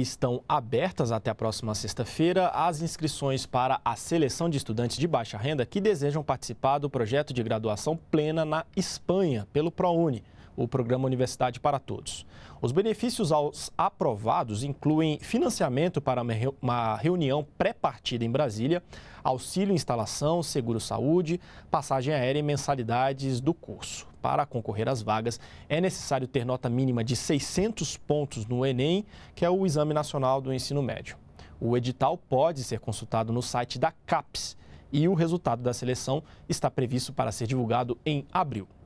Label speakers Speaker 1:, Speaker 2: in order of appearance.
Speaker 1: estão abertas até a próxima sexta-feira as inscrições para a seleção de estudantes de baixa renda que desejam participar do projeto de graduação plena na Espanha, pelo ProUni o programa Universidade para Todos. Os benefícios aos aprovados incluem financiamento para uma reunião pré-partida em Brasília, auxílio instalação, seguro-saúde, passagem aérea e mensalidades do curso. Para concorrer às vagas, é necessário ter nota mínima de 600 pontos no Enem, que é o Exame Nacional do Ensino Médio. O edital pode ser consultado no site da CAPES e o resultado da seleção está previsto para ser divulgado em abril.